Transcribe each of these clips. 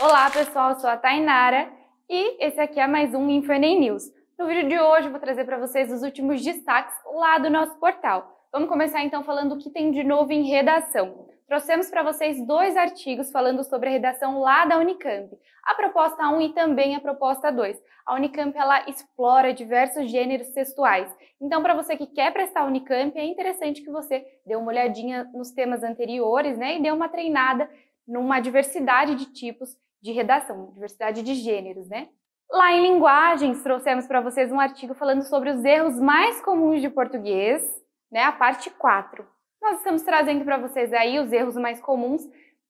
Olá pessoal, eu sou a Tainara e esse aqui é mais um InfoEnem News. No vídeo de hoje eu vou trazer para vocês os últimos destaques lá do nosso portal. Vamos começar então falando o que tem de novo em redação. Trouxemos para vocês dois artigos falando sobre a redação lá da Unicamp, a proposta 1 e também a proposta 2. A Unicamp ela explora diversos gêneros textuais. Então, para você que quer prestar Unicamp, é interessante que você dê uma olhadinha nos temas anteriores, né, e dê uma treinada numa diversidade de tipos de redação, diversidade de gêneros, né? Lá em linguagens, trouxemos para vocês um artigo falando sobre os erros mais comuns de português, né? A parte 4. Nós estamos trazendo para vocês aí os erros mais comuns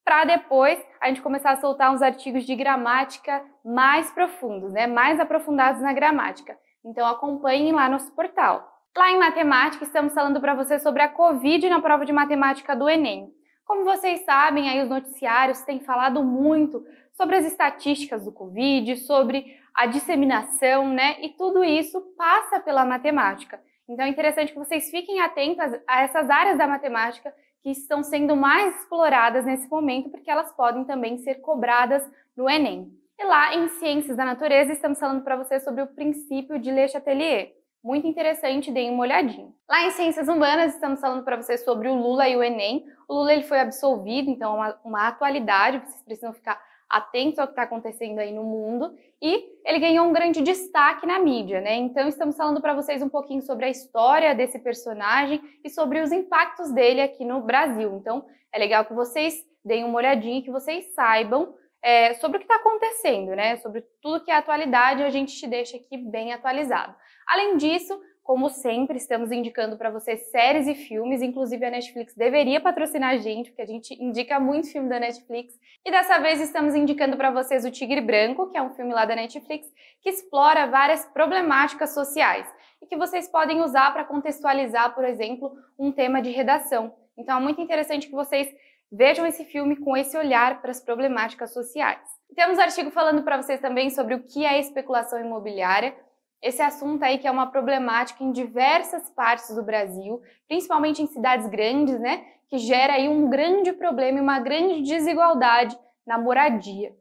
para depois a gente começar a soltar uns artigos de gramática mais profundos, né? Mais aprofundados na gramática. Então acompanhem lá nosso portal. Lá em matemática, estamos falando para vocês sobre a Covid na prova de matemática do Enem. Como vocês sabem, aí os noticiários têm falado muito sobre as estatísticas do Covid, sobre a disseminação, né? E tudo isso passa pela matemática. Então é interessante que vocês fiquem atentos a essas áreas da matemática que estão sendo mais exploradas nesse momento, porque elas podem também ser cobradas no Enem. E lá em Ciências da Natureza estamos falando para vocês sobre o princípio de Le Chatelier. Muito interessante, deem uma olhadinha. Lá em Ciências Humanas, estamos falando para vocês sobre o Lula e o Enem. O Lula ele foi absolvido, então é uma, uma atualidade, vocês precisam ficar atentos ao que está acontecendo aí no mundo. E ele ganhou um grande destaque na mídia, né? Então estamos falando para vocês um pouquinho sobre a história desse personagem e sobre os impactos dele aqui no Brasil. Então é legal que vocês deem uma olhadinha e que vocês saibam é, sobre o que está acontecendo, né? Sobre tudo que é atualidade, a gente te deixa aqui bem atualizado. Além disso, como sempre, estamos indicando para você séries e filmes, inclusive a Netflix deveria patrocinar a gente, porque a gente indica muito filme da Netflix. E dessa vez estamos indicando para vocês O Tigre Branco, que é um filme lá da Netflix, que explora várias problemáticas sociais e que vocês podem usar para contextualizar, por exemplo, um tema de redação. Então é muito interessante que vocês Vejam esse filme com esse olhar para as problemáticas sociais. Temos artigo falando para vocês também sobre o que é especulação imobiliária. Esse assunto aí que é uma problemática em diversas partes do Brasil, principalmente em cidades grandes, né? Que gera aí um grande problema e uma grande desigualdade na moradia.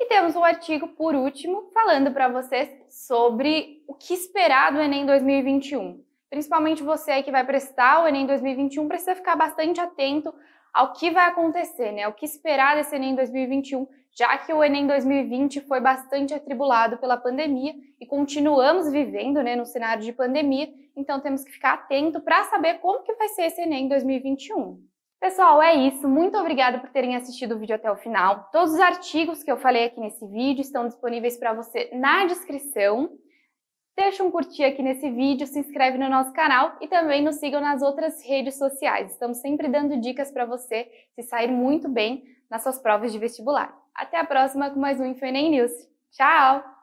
E temos um artigo, por último, falando para vocês sobre o que esperar do Enem 2021. Principalmente você aí que vai prestar o Enem 2021 precisa ficar bastante atento ao que vai acontecer, né? O que esperar desse Enem 2021, já que o Enem 2020 foi bastante atribulado pela pandemia e continuamos vivendo, né, no cenário de pandemia, então temos que ficar atento para saber como que vai ser esse Enem 2021. Pessoal, é isso. Muito obrigada por terem assistido o vídeo até o final. Todos os artigos que eu falei aqui nesse vídeo estão disponíveis para você na descrição. Deixa um curtir aqui nesse vídeo, se inscreve no nosso canal e também nos sigam nas outras redes sociais. Estamos sempre dando dicas para você se sair muito bem nas suas provas de vestibular. Até a próxima com mais um InfoEnem News. Tchau!